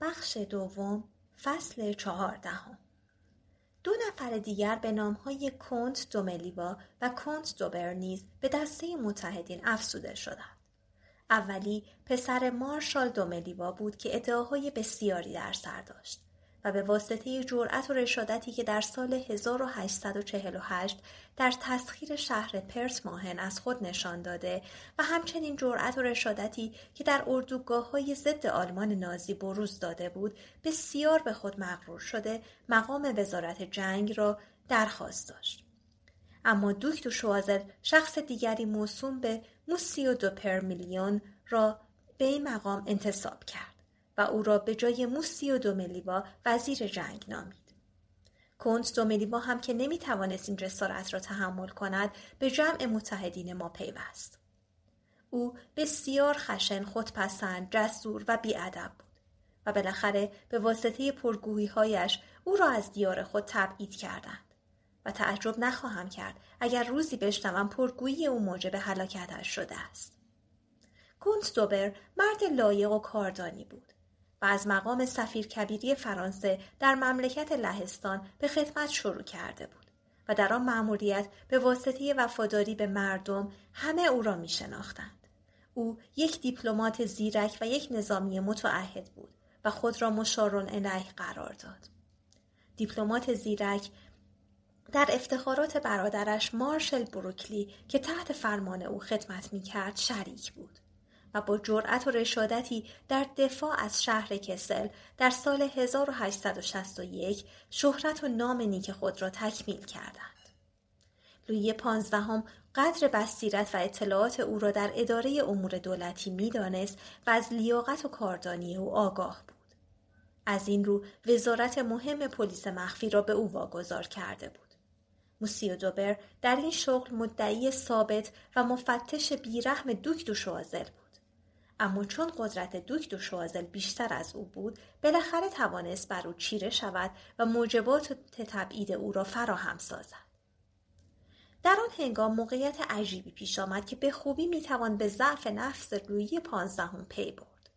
بخش دوم فصل چهاردهم دو نفر دیگر به نامهای کنت دوملیوا و کنت دوبرنیز به دسته متحدین افسوده شدند اولی پسر مارشال دوملیوا بود که ادعاهای بسیاری در سر داشت به واسطه جرأت و رشادتی که در سال 1848 در تسخیر شهر پرس ماهن از خود نشان داده و همچنین جرأت و رشادتی که در اردوگاه های ضد آلمان نازی بروز داده بود بسیار به خود مغرور شده مقام وزارت جنگ را درخواست داشت. اما دوک دو شوازل شخص دیگری موسوم به موسیو دو میلیون را به این مقام انتصاب کرد. و او را به جای موسی و دوملیوا وزیر جنگ نامید. کنت دوملیوا هم که نمی توانست این جسارت را تحمل کند به جمع متحدین ما پیوست. او بسیار خشن خودپسند جسور و بیادب بود و بالاخره به واسطه هایش او را از دیار خود تبعید کردند. و تعجب نخواهم کرد اگر روزی بشنوم پرگویی او موجب هلاکتش شده است کونت دوبر مرد لایق و کاردانی بود و از مقام سفیر کبیری فرانسه در مملکت لهستان به خدمت شروع کرده بود و در آن مأموریت به واسطه وفاداری به مردم همه او را می شناختند. او یک دیپلمات زیرک و یک نظامی متعهد بود و خود را مشارون الیه قرار داد. دیپلمات زیرک در افتخارات برادرش مارشل بروکلی که تحت فرمان او خدمت می کرد شریک بود. و با جرأت و رشادتی در دفاع از شهر کسل در سال 1861 شهرت و نام نیک خود را تکمیل کردند. لوی پانزدهم قدر بصیرت و اطلاعات او را در اداره امور دولتی میدانست و از لیاقت و کاردانی او آگاه بود. از این رو وزارت مهم پلیس مخفی را به او واگذار کرده بود. موسیو دوبر در این شغل مدعی ثابت و مفتش بیرحم دوک دو بود. اما چون قدرت دوک دو شوازل بیشتر از او بود بالاخره توانست بر او چیره شود و موجبات تبعید او را فراهم سازد در آن هنگام موقعیت عجیبی پیش آمد که به خوبی میتوان به ضعف نفس روی پانزدهم پی برد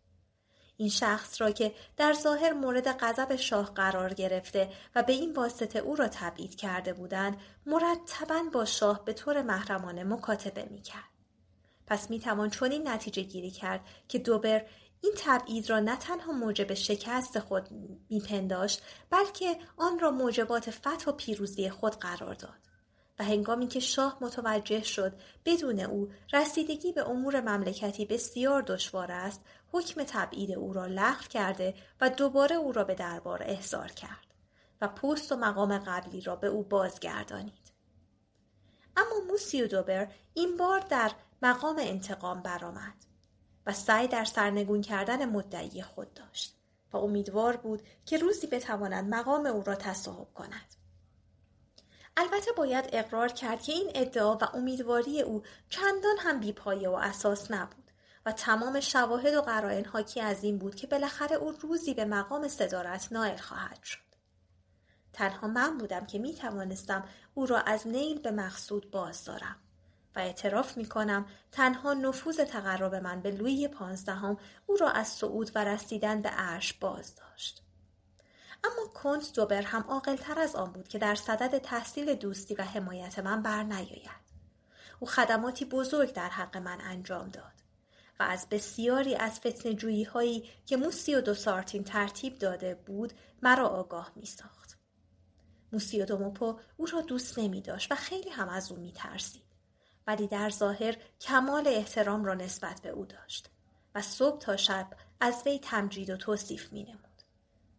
این شخص را که در ظاهر مورد غضب شاه قرار گرفته و به این واسطه او را تبعید کرده بودند مرتبا با شاه به طور محرمانه مکاتبه میکرد پس می توان چنین نتیجه گیری کرد که دوبر این تبعید را نه تنها موجب شکست خود میپنداشت بلکه آن را موجبات فتح و پیروزی خود قرار داد و هنگامی که شاه متوجه شد بدون او رسیدگی به امور مملکتی بسیار دشوار است حکم تبعید او را لغو کرده و دوباره او را به دربار احضار کرد و پست و مقام قبلی را به او بازگردانید اما موسیو دوبر این بار در مقام انتقام برآمد و سعی در سرنگون کردن مدعی خود داشت و امیدوار بود که روزی بتواند مقام او را تصاحب کند البته باید اقرار کرد که این ادعا و امیدواری او چندان هم بیپایه و اساس نبود و تمام شواهد و قرائن حاکی از این بود که بالاخره او روزی به مقام صدارت نائل خواهد شد تنها من بودم که می توانستم او را از نیل به مقصود باز دارم و اعتراف می کنم تنها نفوذ تقرب من به لویی پانزدهم او را از صعود و رسیدن به عرش باز داشت. اما کنت دوبر هم تر از آن بود که در صدد تحصیل دوستی و حمایت من بر نیاید. او خدماتی بزرگ در حق من انجام داد و از بسیاری از جویی هایی که و دو سارتین ترتیب داده بود مرا آگاه می ساخت. و دوموپو او را دوست نمی داشت و خیلی هم از او می ترسید. ولی در ظاهر کمال احترام را نسبت به او داشت و صبح تا شب از وی تمجید و توصیف می نمود.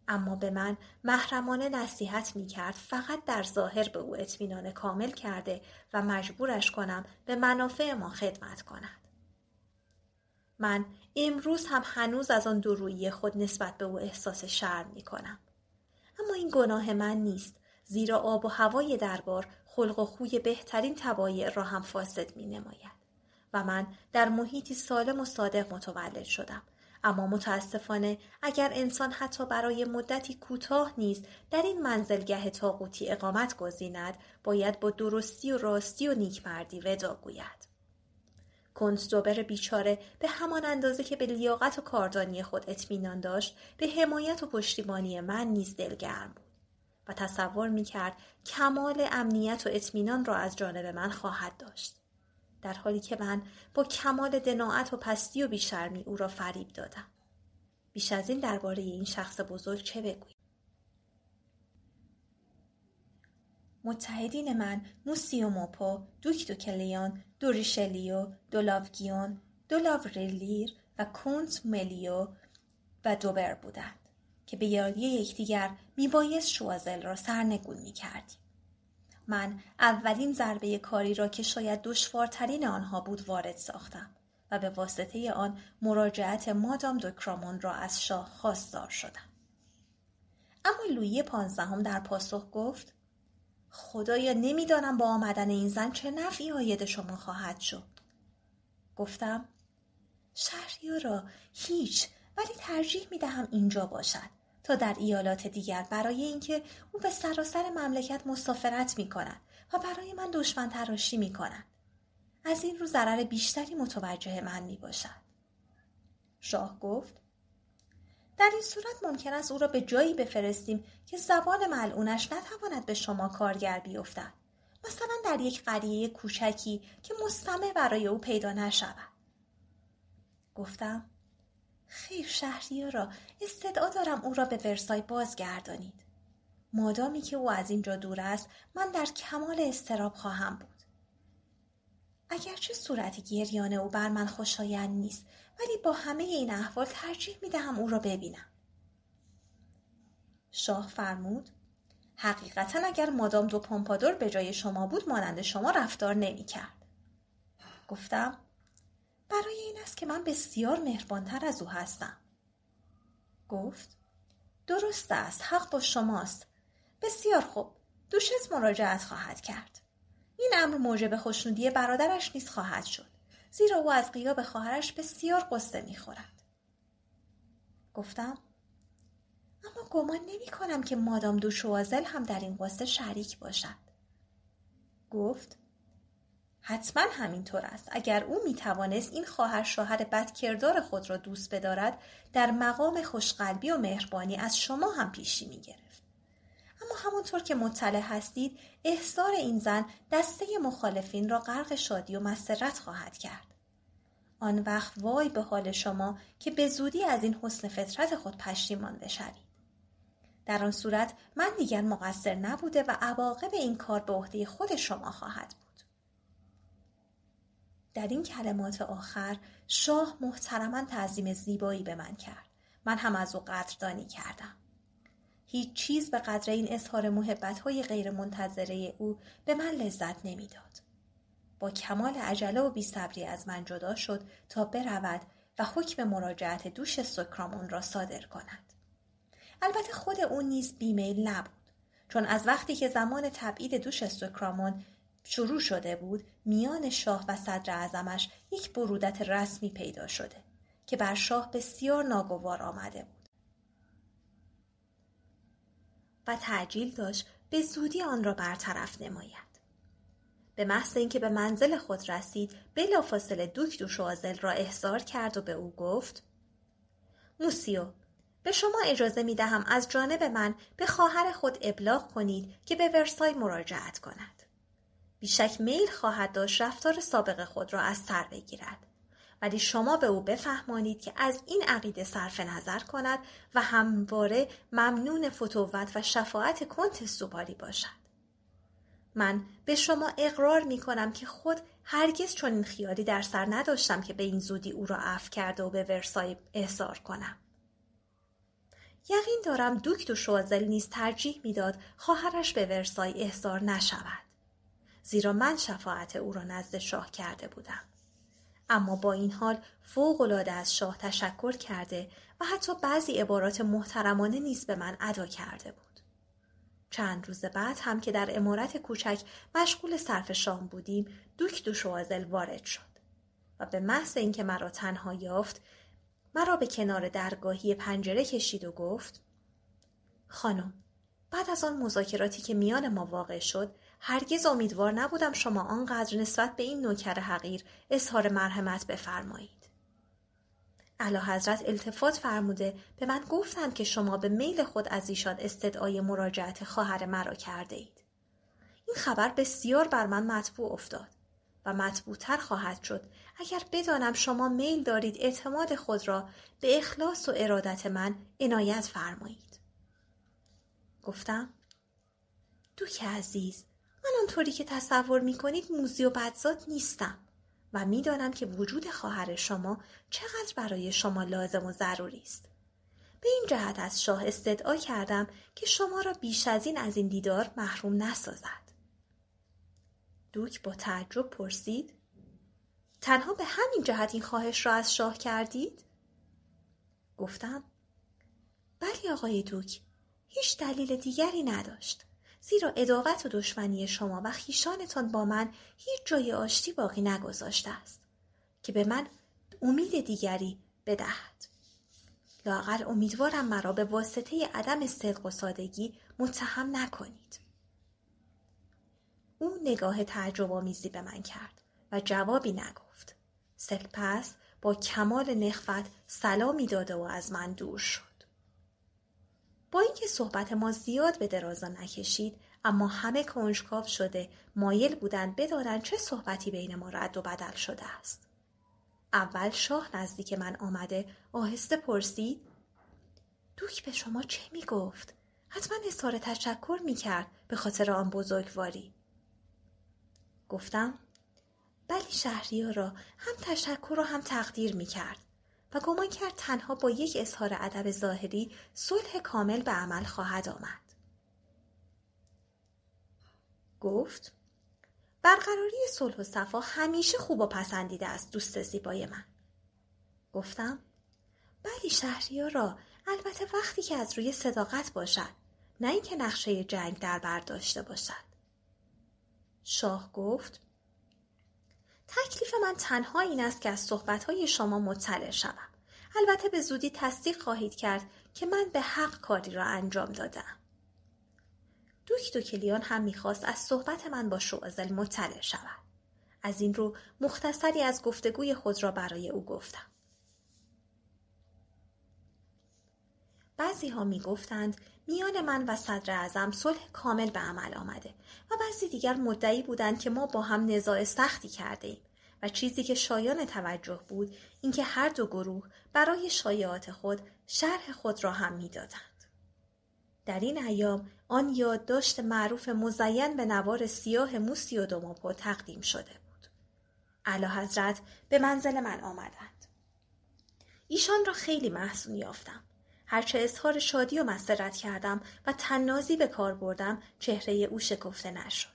اما به من محرمانه نصیحت می کرد فقط در ظاهر به او اطمینان کامل کرده و مجبورش کنم به منافع ما خدمت کند. من امروز هم هنوز از آن رویی خود نسبت به او احساس شرم می کنم. اما این گناه من نیست زیرا آب و هوای دربار خلق و خوی بهترین تبایع را هم فاسد می نماید. و من در محیطی سالم و صادق متولد شدم اما متاسفانه اگر انسان حتی برای مدتی کوتاه نیز در این منزلگه تاقوتی اقامت گزیند باید با درستی و راستی و نیکمردی ودا گوید کنستوبر بیچاره به همان اندازه که به لیاقت و کاردانی خود اطمینان داشت به حمایت و پشتیبانی من نیز دلگرم بود و تصور می کرد کمال امنیت و اطمینان را از جانب من خواهد داشت. در حالی که من با کمال دناعت و پستی و بیشرمی او را فریب دادم. بیش از این درباره این شخص بزرگ چه بگویم؟ متحدین من و موپو، دوک کلیان، دوریشلیو، دو لاوریلیر و کونت ملیو و دوبر بودند. که به یاری یکدیگر میبایست شوازل را سرنگون میکردیم من اولین ضربه کاری را که شاید دشوارترین آنها بود وارد ساختم و به واسطه آن مراجعت مادام کرامون را از شاه خواستار شدم اما لویی پانزدهم در پاسخ گفت خدایا نمیدانم با آمدن این زن چه نفعی آید شما خواهد شد گفتم را هیچ ولی ترجیح می دهم اینجا باشد تا در ایالات دیگر برای اینکه او به سراسر مملکت مسافرت می کند و برای من دشمن تراشی می کند. از این رو ضرر بیشتری متوجه من می باشد. شاه گفت در این صورت ممکن است او را به جایی بفرستیم که زبان ملعونش نتواند به شما کارگر بیفتد مثلا در یک قریه کوچکی که مستمع برای او پیدا نشود گفتم خیر شهریارا استدعا دارم او را به ورسای بازگردانید مادامی که او از اینجا دور است من در کمال استراب خواهم بود اگرچه صورت گریان او بر من خوشایند نیست ولی با همه این احوال ترجیح می دهم او را ببینم شاه فرمود حقیقتا اگر مادام دو پومپادور به جای شما بود مانند شما رفتار نمی کرد گفتم برای این است که من بسیار مهربانتر از او هستم گفت درست است حق با شماست بسیار خوب دوشس مراجعت خواهد کرد این امر موجب خوشنودی برادرش نیز خواهد شد زیرا او از قیاب خواهرش بسیار قصه میخورد گفتم اما گمان نمی کنم که مادام دوشوازل هم در این قصه شریک باشد گفت حتما همینطور است اگر او میتوانست این خواهر شوهر بدکردار خود را دوست بدارد در مقام خوشقلبی و مهربانی از شما هم پیشی میگرفت اما همونطور که مطلع هستید احضار این زن دسته مخالفین را غرق شادی و مسرت خواهد کرد آن وقت وای به حال شما که به زودی از این حسن فطرت خود پشیمان بشوید در آن صورت من دیگر مقصر نبوده و عواقب این کار به عهده خود شما خواهد بود در این کلمات آخر شاه محترما تعظیم زیبایی به من کرد من هم از او قدردانی کردم هیچ چیز به قدر این اظهار محبت های غیر منتظره او به من لذت نمیداد. با کمال عجله و بیصبری از من جدا شد تا برود و حکم مراجعت دوش سکرامون را صادر کند. البته خود او نیز بیمیل نبود چون از وقتی که زمان تبعید دوش سکرامون شروع شده بود میان شاه و صدر اعظمش یک برودت رسمی پیدا شده که بر شاه بسیار ناگوار آمده بود و تعجیل داشت به زودی آن را برطرف نماید به محض اینکه به منزل خود رسید بلافاصله دوک دو شوازل را احضار کرد و به او گفت موسیو به شما اجازه می دهم از جانب من به خواهر خود ابلاغ کنید که به ورسای مراجعت کند بیشک میل خواهد داشت رفتار سابق خود را از سر بگیرد ولی شما به او بفهمانید که از این عقیده صرف نظر کند و همواره ممنون فتووت و شفاعت کنت سوباری باشد من به شما اقرار می کنم که خود هرگز چون این خیالی در سر نداشتم که به این زودی او را عفو کرده و به ورسای احضار کنم. یقین دارم دوکت و شوازل نیز ترجیح میداد خواهرش به ورسای احضار نشود. زیرا من شفاعت او را نزد شاه کرده بودم اما با این حال فوقالعاده از شاه تشکر کرده و حتی بعضی عبارات محترمانه نیز به من ادا کرده بود چند روز بعد هم که در امارت کوچک مشغول صرف شام بودیم دوک دوشوازل وارد شد و به محض اینکه مرا تنها یافت مرا به کنار درگاهی پنجره کشید و گفت خانم بعد از آن مذاکراتی که میان ما واقع شد هرگز امیدوار نبودم شما آنقدر نسبت به این نوکر حقیر اظهار مرحمت بفرمایید علا حضرت التفات فرموده به من گفتند که شما به میل خود از ایشان استدعای مراجعت خواهر مرا کرده اید این خبر بسیار بر من مطبوع افتاد و مطبوعتر خواهد شد اگر بدانم شما میل دارید اعتماد خود را به اخلاص و ارادت من عنایت فرمایید گفتم دوک عزیز من آنطوری که تصور می کنید موزی و بدزاد نیستم و میدانم که وجود خواهر شما چقدر برای شما لازم و ضروری است به این جهت از شاه استدعا کردم که شما را بیش از این از این دیدار محروم نسازد دوک با تعجب پرسید تنها به همین جهت این خواهش را از شاه کردید گفتم بلی آقای دوک هیچ دلیل دیگری نداشت زیرا اداوت و دشمنی شما و خیشانتان با من هیچ جای آشتی باقی نگذاشته است که به من امید دیگری بدهد لاغر امیدوارم مرا به واسطه عدم صدق و سادگی متهم نکنید او نگاه تعجب آمیزی به من کرد و جوابی نگفت سپس با کمال نخفت سلامی داده و از من دور شد با اینکه صحبت ما زیاد به درازا نکشید اما همه کنجکاو شده مایل بودند بدانند چه صحبتی بین ما رد و بدل شده است اول شاه نزدیک من آمده آهسته پرسید دوک به شما چه می گفت؟ حتما اظهار تشکر می کرد به خاطر آن بزرگواری گفتم بلی را هم تشکر و هم تقدیر می کرد و گمان کرد تنها با یک اظهار ادب ظاهری صلح کامل به عمل خواهد آمد. گفت برقراری صلح و صفا همیشه خوب و پسندیده است دوست زیبای من. گفتم بلی شهریارا البته وقتی که از روی صداقت باشد نه اینکه نقشه جنگ در بر داشته باشد. شاه گفت تکلیف من تنها این است که از صحبتهای شما مطلع شوم البته به زودی تصدیق خواهید کرد که من به حق کاری را انجام دادم دوک دوکلیان هم میخواست از صحبت من با شوازل مطلع شود از این رو مختصری از گفتگوی خود را برای او گفتم بعضی ها می گفتند میان من و صدر اعظم صلح کامل به عمل آمده و بعضی دیگر مدعی بودند که ما با هم نزاع سختی کرده ایم و چیزی که شایان توجه بود اینکه هر دو گروه برای شایعات خود شرح خود را هم میدادند در این ایام آن یادداشت معروف مزین به نوار سیاه موسی و دوماپو تقدیم شده بود علا حضرت به منزل من آمدند ایشان را خیلی محسون یافتم هرچه اظهار شادی و مسرت کردم و تنازی به کار بردم چهره او شکفته نشد.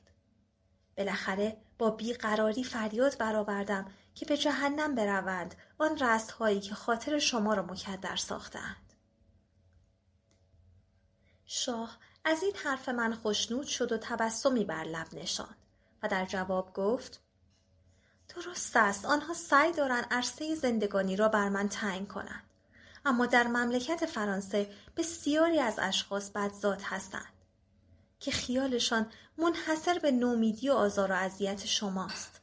بالاخره با بیقراری فریاد برآوردم که به جهنم بروند آن رست هایی که خاطر شما را مکدر ساختند. شاه از این حرف من خوشنود شد و تبسمی بر لب نشاند و در جواب گفت درست است آنها سعی دارند عرصه زندگانی را بر من تنگ کنند اما در مملکت فرانسه بسیاری از اشخاص بدزاد هستند که خیالشان منحصر به نومیدی و آزار و اذیت شماست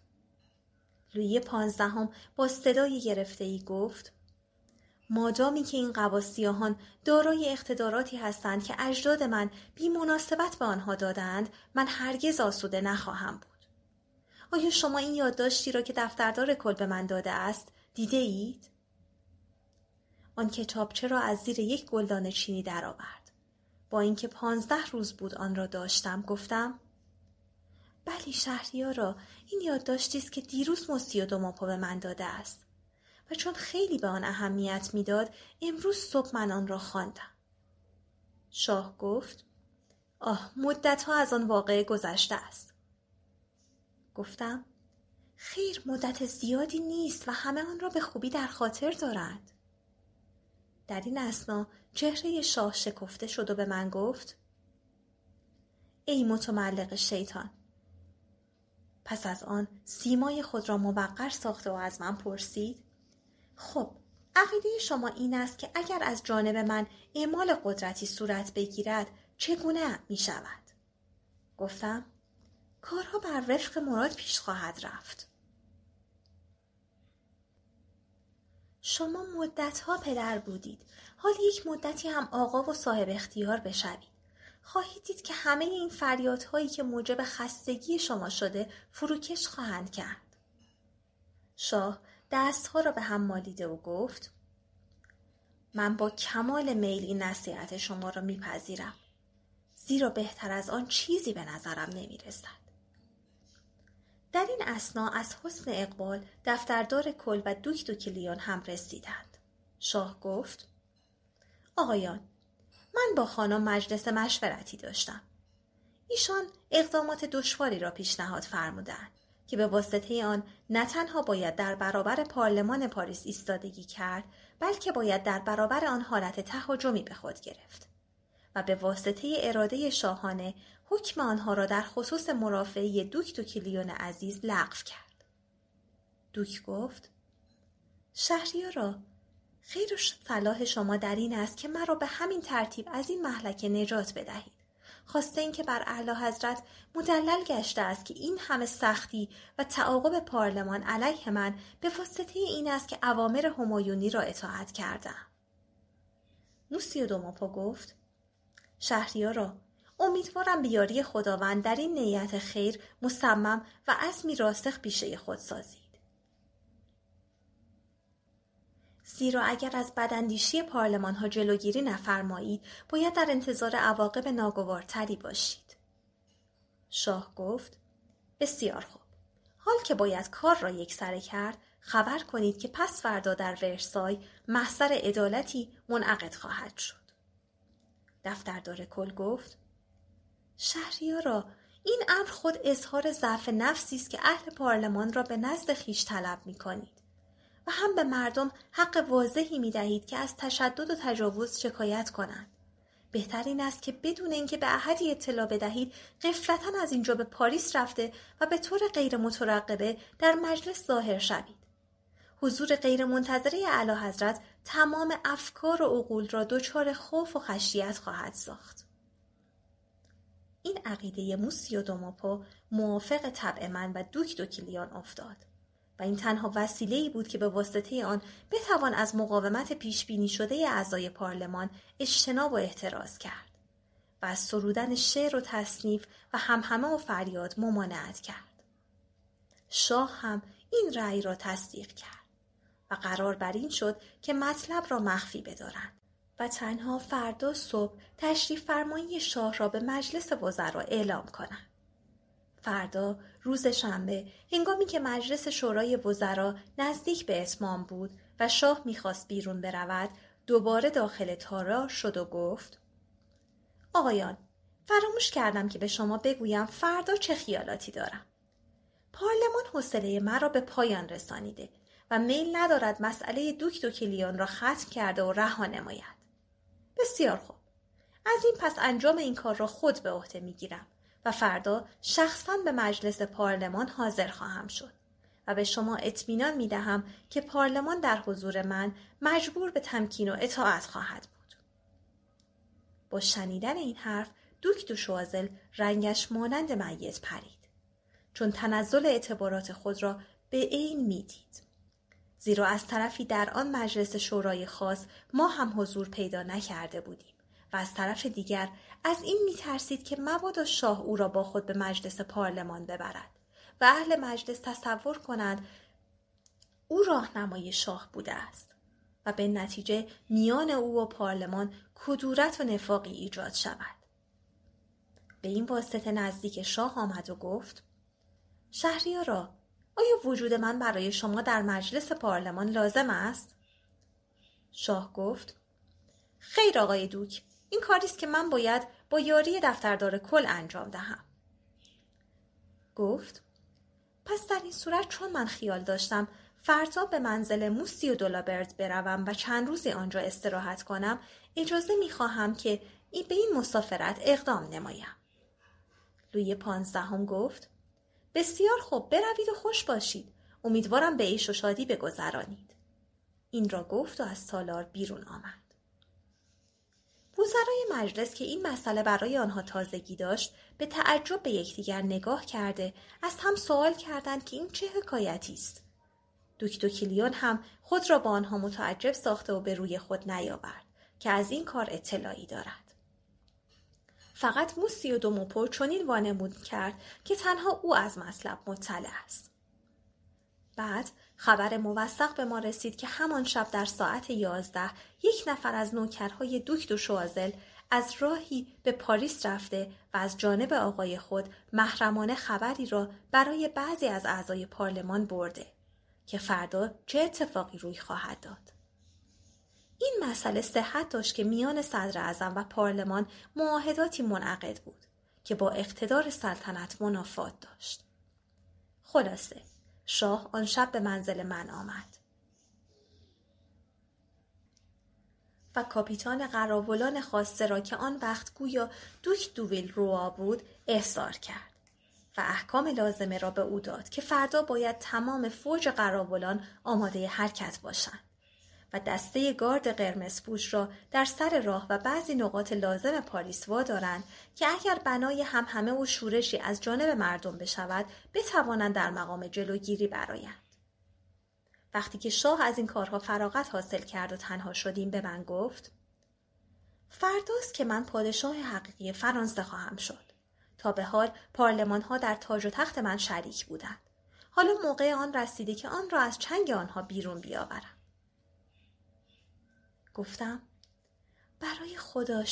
لوی پانزدهم با صدای گرفته ای گفت مادامی که این قواسیاهان دارای اقتداراتی هستند که اجداد من بی مناسبت به آنها دادند من هرگز آسوده نخواهم بود آیا شما این یادداشتی را که دفتردار کل به من داده است دیده اید؟ آن کتابچه را از زیر یک گلدان چینی درآورد. با اینکه پانزده روز بود آن را داشتم گفتم بلی شهریارا این یادداشتی است که دیروز مسیو دوماپو به من داده است و چون خیلی به آن اهمیت میداد امروز صبح من آن را خواندم شاه گفت آه مدت ها از آن واقعه گذشته است گفتم خیر مدت زیادی نیست و همه آن را به خوبی در خاطر دارند در این اسنا چهره شاه شکفته شد و به من گفت ای متملق شیطان پس از آن سیمای خود را موقر ساخته و از من پرسید خب عقیده شما این است که اگر از جانب من اعمال قدرتی صورت بگیرد چگونه می شود؟ گفتم کارها بر وفق مراد پیش خواهد رفت. شما مدتها پدر بودید حال یک مدتی هم آقا و صاحب اختیار بشوید خواهید دید که همه این فریادهایی که موجب خستگی شما شده فروکش خواهند کرد شاه دستها را به هم مالیده و گفت من با کمال میل این نصیحت شما را میپذیرم زیرا بهتر از آن چیزی به نظرم نمیرسد در این اسنا از حسن اقبال دفتردار کل و دوک دوکلیون هم رسیدند شاه گفت آقایان من با خانم مجلس مشورتی داشتم ایشان اقدامات دشواری را پیشنهاد فرمودند که به واسطه آن نه تنها باید در برابر پارلمان پاریس ایستادگی کرد بلکه باید در برابر آن حالت تهاجمی به خود گرفت و به واسطه اراده شاهانه حکم آنها را در خصوص مرافعی دوک دوکیلیون عزیز لغو کرد. دوک گفت شهریارا خیر و صلاح شما در این است که مرا به همین ترتیب از این محلکه نجات بدهید. خواسته این که بر اعلی حضرت مدلل گشته است که این همه سختی و تعاقب پارلمان علیه من به واسطه این است که اوامر همایونی را اطاعت کردم. نوسیو دوماپا گفت شهریارا امیدوارم به یاری خداوند در این نیت خیر مصمم و عزمی راسخ پیشه خود سازید. زیرا اگر از بداندیشی پارلمان ها جلوگیری نفرمایید باید در انتظار عواقب ناگوارتری باشید. شاه گفت بسیار خوب. حال که باید کار را یک سره کرد خبر کنید که پس فردا در ورسای محصر عدالتی منعقد خواهد شد. دفتردار کل گفت شهریارا این امر خود اظهار ضعف نفسی است که اهل پارلمان را به نزد خیش طلب می کنید و هم به مردم حق واضحی می دهید که از تشدد و تجاوز شکایت کنند. بهتر این است که بدون اینکه به احدی اطلاع بدهید قفلتا از اینجا به پاریس رفته و به طور غیر مترقبه در مجلس ظاهر شوید. حضور غیر منتظره اعلی حضرت تمام افکار و عقول را دچار خوف و خشیت خواهد ساخت. این عقیده دوماپو موافق طبع من و دوک دوکیلیان افتاد و این تنها وسیله ای بود که به واسطه آن بتوان از مقاومت پیش بینی شده اعضای پارلمان اجتناب و احتراز کرد و از سرودن شعر و تصنیف و همهمه و فریاد ممانعت کرد شاه هم این رأی را تصدیق کرد و قرار بر این شد که مطلب را مخفی بدارند و تنها فردا صبح تشریف فرمایی شاه را به مجلس وزرا اعلام کنند. فردا روز شنبه هنگامی که مجلس شورای وزرا نزدیک به اتمام بود و شاه میخواست بیرون برود دوباره داخل تارا شد و گفت آقایان فراموش کردم که به شما بگویم فردا چه خیالاتی دارم پارلمان حوصله مرا به پایان رسانیده و میل ندارد مسئله دوک دوکلیان را ختم کرده و رها نماید بسیار خوب از این پس انجام این کار را خود به عهده میگیرم و فردا شخصا به مجلس پارلمان حاضر خواهم شد و به شما اطمینان می دهم که پارلمان در حضور من مجبور به تمکین و اطاعت خواهد بود. با شنیدن این حرف دوک دو شوازل رنگش مانند میت پرید چون تنزل اعتبارات خود را به عین میدید. زیرا از طرفی در آن مجلس شورای خاص ما هم حضور پیدا نکرده بودیم و از طرف دیگر از این ترسید که مبادا شاه او را با خود به مجلس پارلمان ببرد و اهل مجلس تصور کنند او راهنمای شاه بوده است و به نتیجه میان او و پارلمان کدورت و نفاقی ایجاد شود به این واسطه نزدیک شاه آمد و گفت شهریارا آیا وجود من برای شما در مجلس پارلمان لازم است؟ شاه گفت خیر آقای دوک این کاری است که من باید با یاری دفتردار کل انجام دهم گفت پس در این صورت چون من خیال داشتم فردا به منزل موسی و دولابرد بروم و چند روزی آنجا استراحت کنم اجازه میخواهم که این به این مسافرت اقدام نمایم لوی پانزدهم گفت بسیار خوب بروید و خوش باشید امیدوارم به ایش و شادی بگذرانید این را گفت و از سالار بیرون آمد وزرای مجلس که این مسئله برای آنها تازگی داشت به تعجب به یکدیگر نگاه کرده از هم سوال کردند که این چه حکایتی است کلیون هم خود را با آنها متعجب ساخته و به روی خود نیاورد که از این کار اطلاعی دارد فقط موسی و دوموپو چنین وانمود کرد که تنها او از مطلب مطلع است بعد خبر موثق به ما رسید که همان شب در ساعت یازده یک نفر از نوکرهای دوک دو شوازل از راهی به پاریس رفته و از جانب آقای خود محرمانه خبری را برای بعضی از اعضای پارلمان برده که فردا چه اتفاقی روی خواهد داد. این مسئله صحت داشت که میان صدر اعظم و پارلمان معاهداتی منعقد بود که با اقتدار سلطنت منافات داشت. خلاصه شاه آن شب به منزل من آمد. و کاپیتان قراولان خواسته را که آن وقت گویا دوک دوویل روا بود احضار کرد و احکام لازمه را به او داد که فردا باید تمام فوج قراولان آماده حرکت باشند. و دسته گارد قرمزپوش را در سر راه و بعضی نقاط لازم پاریس دارند که اگر بنای همه و شورشی از جانب مردم بشود بتوانند در مقام جلوگیری برایند وقتی که شاه از این کارها فراغت حاصل کرد و تنها شدیم به من گفت فرداست که من پادشاه حقیقی فرانسه خواهم شد تا به حال پارلمان ها در تاج و تخت من شریک بودند حالا موقع آن رسیده که آن را از چنگ آنها بیرون بیاورم گفتم برای خدا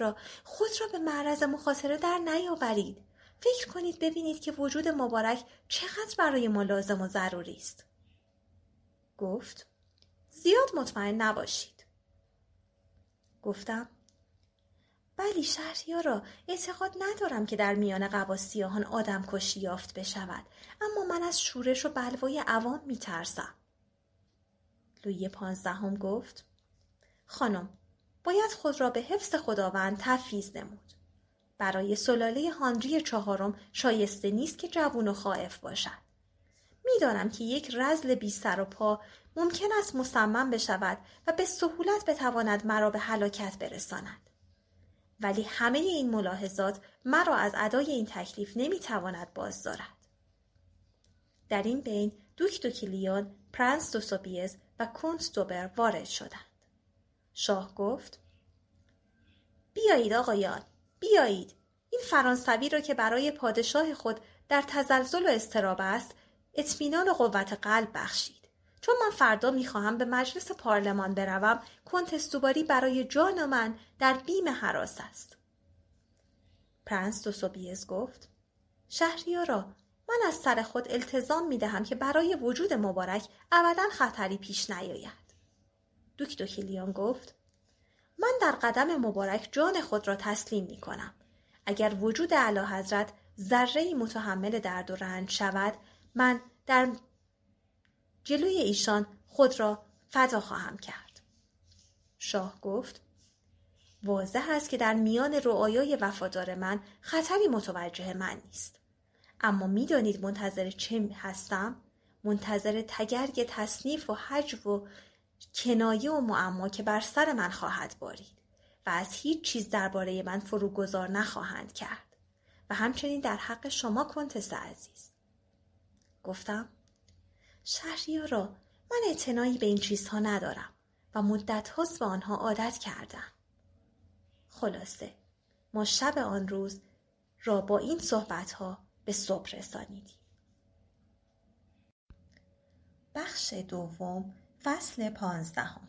را خود را به معرض مخاطره در نیاورید فکر کنید ببینید که وجود مبارک چقدر برای ما لازم و ضروری است گفت زیاد مطمئن نباشید گفتم بلی را اعتقاد ندارم که در میان قباسیاهان آدم کشی یافت بشود اما من از شورش و بلوای عوام میترسم لویی پانزدهم گفت خانم باید خود را به حفظ خداوند تفیز نمود برای سلاله هانری چهارم شایسته نیست که جوون و خائف باشد میدانم که یک رزل بی سر و پا ممکن است مصمم بشود و به سهولت بتواند مرا به هلاکت برساند ولی همه این ملاحظات مرا از ادای این تکلیف نمیتواند بازدارد در این بین دوک دوکیلیون پرنس دوسوبیز و کونت دوبر وارد شدند شاه گفت بیایید آقایان بیایید این فرانسوی را که برای پادشاه خود در تزلزل و استراب است اطمینان و قوت قلب بخشید چون من فردا میخواهم به مجلس پارلمان بروم استوباری برای جان من در بیم حراس است پرنس دوسوبیز گفت شهریارا من از سر خود التزام میدهم که برای وجود مبارک ابدا خطری پیش نیاید دکتر لیان گفت من در قدم مبارک جان خود را تسلیم می کنم. اگر وجود علا حضرت ذره متحمل درد و رنج شود من در جلوی ایشان خود را فدا خواهم کرد. شاه گفت واضح است که در میان رؤایای وفادار من خطری متوجه من نیست. اما میدانید منتظر چه هستم؟ منتظر تگرگ تصنیف و حجو و کنایه و معما که بر سر من خواهد بارید و از هیچ چیز درباره من فروگذار نخواهند کرد و همچنین در حق شما کنتس عزیز گفتم شهریارا من اعتنایی به این چیزها ندارم و مدت هست به آنها عادت کردم خلاصه ما شب آن روز را با این صحبت ها به صبح رسانیدیم بخش دوم فصل پانزدهم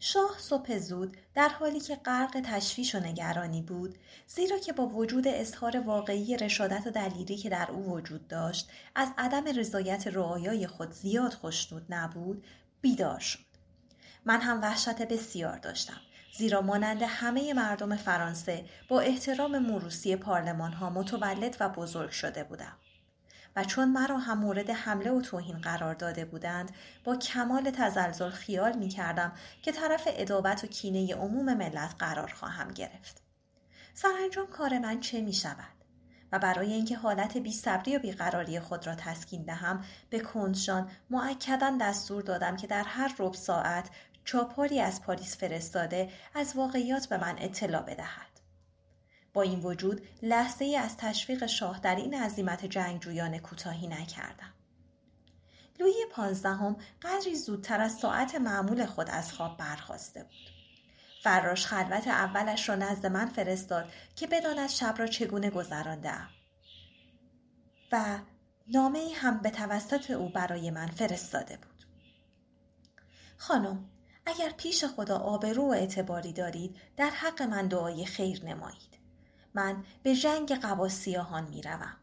شاه صبح زود در حالی که غرق تشویش و نگرانی بود زیرا که با وجود اظهار واقعی رشادت و دلیری که در او وجود داشت از عدم رضایت رعایای خود زیاد خوشنود نبود بیدار شد من هم وحشت بسیار داشتم زیرا مانند همه مردم فرانسه با احترام موروسی پارلمان ها متولد و بزرگ شده بودم و چون مرا هم مورد حمله و توهین قرار داده بودند با کمال تزلزل خیال می کردم که طرف ادابت و کینه عموم ملت قرار خواهم گرفت. سرانجام کار من چه می شود؟ و برای اینکه حالت بی صبری و بیقراری خود را تسکین دهم به کنجشان معکدا دستور دادم که در هر رب ساعت چاپاری از پاریس فرستاده از واقعیات به من اطلاع بدهد با این وجود لحظه ای از تشویق شاه در این عظیمت جنگجویان کوتاهی نکردم. لوی پانزدهم قدری زودتر از ساعت معمول خود از خواب برخواسته بود. فراش خلوت اولش را نزد من فرستاد که بداند شب را چگونه گذرانده و نامه ای هم به توسط او برای من فرستاده بود. خانم اگر پیش خدا آبرو و اعتباری دارید در حق من دعای خیر نمایید من به جنگ قباسیاهان می روم.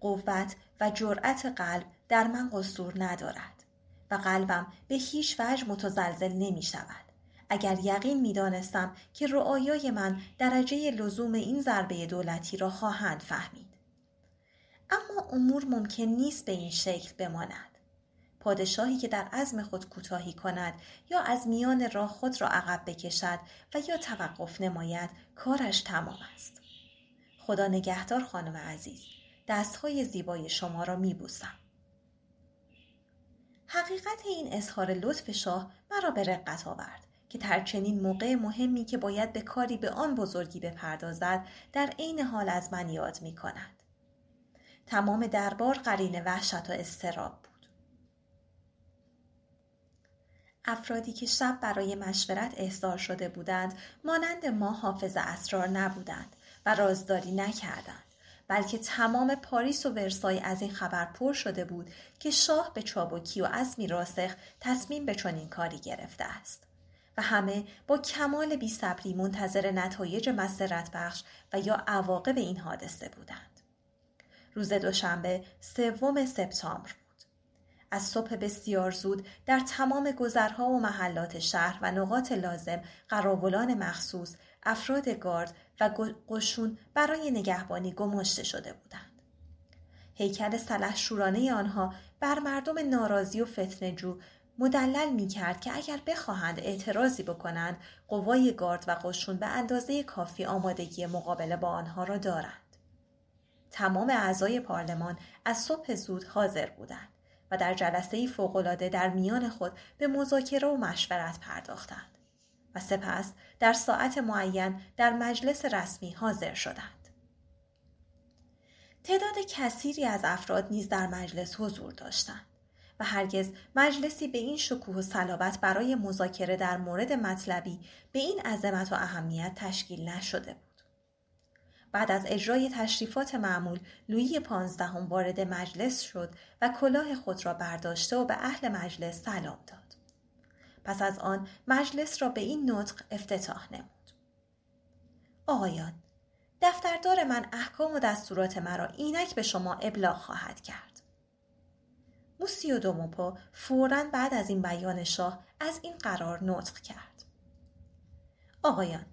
قوت و جرأت قلب در من قصور ندارد و قلبم به هیچ وجه متزلزل نمی شود. اگر یقین می دانستم که رؤایای من درجه لزوم این ضربه دولتی را خواهند فهمید. اما امور ممکن نیست به این شکل بماند. پادشاهی که در عزم خود کوتاهی کند یا از میان راه خود را عقب بکشد و یا توقف نماید کارش تمام است خدا نگهدار خانم عزیز دستهای زیبای شما را میبوسم حقیقت این اظهار لطف شاه مرا به رقت آورد که در چنین موقع مهمی که باید به کاری به آن بزرگی بپردازد در عین حال از من یاد می کند. تمام دربار قرین وحشت و استراب بود. افرادی که شب برای مشورت احضار شده بودند مانند ما حافظ اسرار نبودند و رازداری نکردند بلکه تمام پاریس و ورسای از این خبر پر شده بود که شاه به چابکی و عزمی راسخ تصمیم به چنین کاری گرفته است و همه با کمال بیصبری منتظر نتایج مسرت بخش و یا عواقب این حادثه بودند روز دوشنبه سوم سپتامبر بود از صبح بسیار زود در تمام گذرها و محلات شهر و نقاط لازم قراولان مخصوص افراد گارد و قشون برای نگهبانی گماشته شده بودند. هیکل سلح شورانه آنها بر مردم ناراضی و فتنجو مدلل می کرد که اگر بخواهند اعتراضی بکنند قوای گارد و قشون به اندازه کافی آمادگی مقابله با آنها را دارند. تمام اعضای پارلمان از صبح زود حاضر بودند و در جلسه فوقالعاده در میان خود به مذاکره و مشورت پرداختند. و سپس در ساعت معین در مجلس رسمی حاضر شدند. تعداد کثیری از افراد نیز در مجلس حضور داشتند و هرگز مجلسی به این شکوه و صلابت برای مذاکره در مورد مطلبی به این عظمت و اهمیت تشکیل نشده بود. بعد از اجرای تشریفات معمول لویی پانزدهم وارد مجلس شد و کلاه خود را برداشته و به اهل مجلس سلام داد پس از آن مجلس را به این نطق افتتاح نمود آقایان دفتردار من احکام و دستورات مرا اینک به شما ابلاغ خواهد کرد و دوموپو فورا بعد از این بیان شاه از این قرار نطق کرد آقایان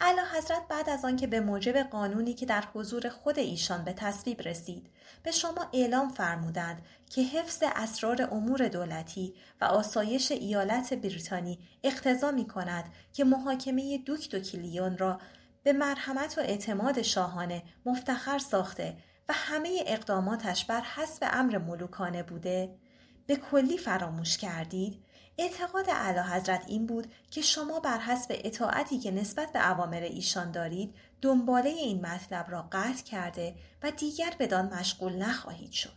اعلی حضرت بعد از آنکه به موجب قانونی که در حضور خود ایشان به تصویب رسید به شما اعلام فرمودند که حفظ اسرار امور دولتی و آسایش ایالت بریتانی اقتضا می کند که محاکمه دوک دوکیلیون را به مرحمت و اعتماد شاهانه مفتخر ساخته و همه اقداماتش بر حسب امر ملوکانه بوده به کلی فراموش کردید اعتقاد اعلی حضرت این بود که شما بر حسب اطاعتی که نسبت به اوامر ایشان دارید دنباله این مطلب را قطع کرده و دیگر بدان مشغول نخواهید شد.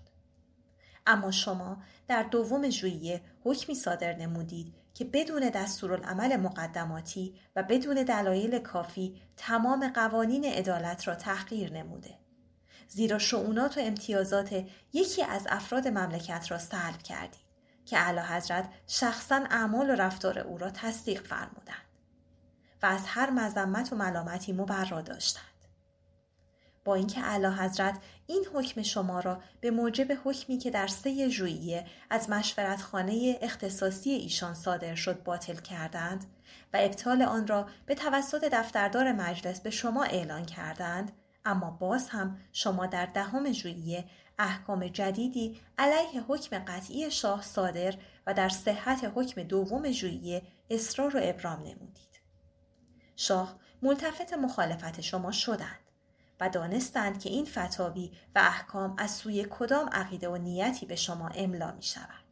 اما شما در دوم ژوئیه حکمی صادر نمودید که بدون دستورالعمل مقدماتی و بدون دلایل کافی تمام قوانین عدالت را تحقیر نموده. زیرا شعونات و امتیازات یکی از افراد مملکت را سلب کردید. که علا حضرت شخصا اعمال و رفتار او را تصدیق فرمودند و از هر مذمت و ملامتی مبرا داشتند با اینکه اعلی حضرت این حکم شما را به موجب حکمی که در سه ژوئیه از خانه اختصاصی ایشان صادر شد باطل کردند و ابطال آن را به توسط دفتردار مجلس به شما اعلان کردند اما باز هم شما در دهم ژوئیه احکام جدیدی علیه حکم قطعی شاه صادر و در صحت حکم دوم ژوئیه اصرار و ابرام نمودید شاه ملتفت مخالفت شما شدند و دانستند که این فتاوی و احکام از سوی کدام عقیده و نیتی به شما املا می شود.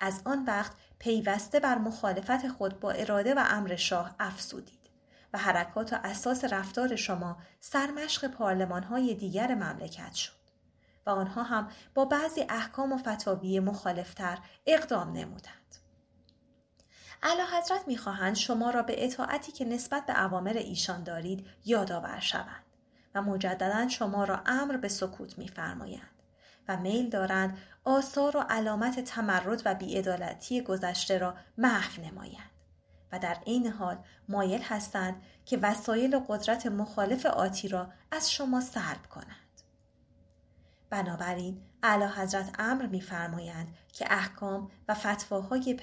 از آن وقت پیوسته بر مخالفت خود با اراده و امر شاه افزودید و حرکات و اساس رفتار شما سرمشق پارلمان های دیگر مملکت شد. و آنها هم با بعضی احکام و فتاوی مخالفتر اقدام نمودند. علا حضرت میخواهند شما را به اطاعتی که نسبت به عوامر ایشان دارید یادآور شوند و مجددا شما را امر به سکوت میفرمایند و میل دارند آثار و علامت تمرد و بیعدالتی گذشته را محو نمایند و در عین حال مایل هستند که وسایل و قدرت مخالف آتی را از شما سلب کنند بنابراین اعلی حضرت امر میفرمایند که احکام و فتواهای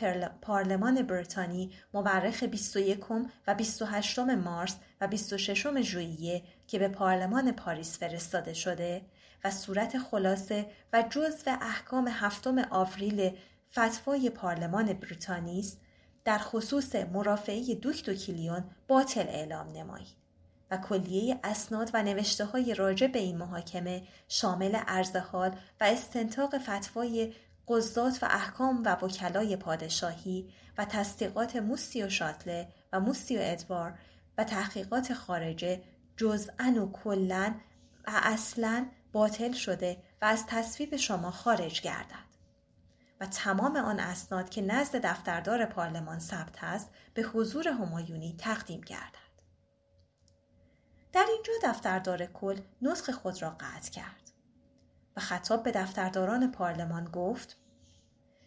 پارلمان بریتانی مورخ 21 و 28 مارس و 26 ژوئیه که به پارلمان پاریس فرستاده شده و صورت خلاصه و جزو احکام هفتم آوریل فتوای پارلمان بریتانی است در خصوص مرافعه دوکتوکیلیون باطل اعلام نمایید و کلیه اسناد و نوشته های راجع به این محاکمه شامل عرض و استنتاق فتوای قضات و احکام و وکلای پادشاهی و تصدیقات موسی و شاتله و موسی و ادوار و تحقیقات خارجه جزءا و کلا و اصلا باطل شده و از تصویب شما خارج گردد و تمام آن اسناد که نزد دفتردار پارلمان ثبت است به حضور همایونی تقدیم گردد در اینجا دفتردار کل نسخ خود را قطع کرد و خطاب به دفترداران پارلمان گفت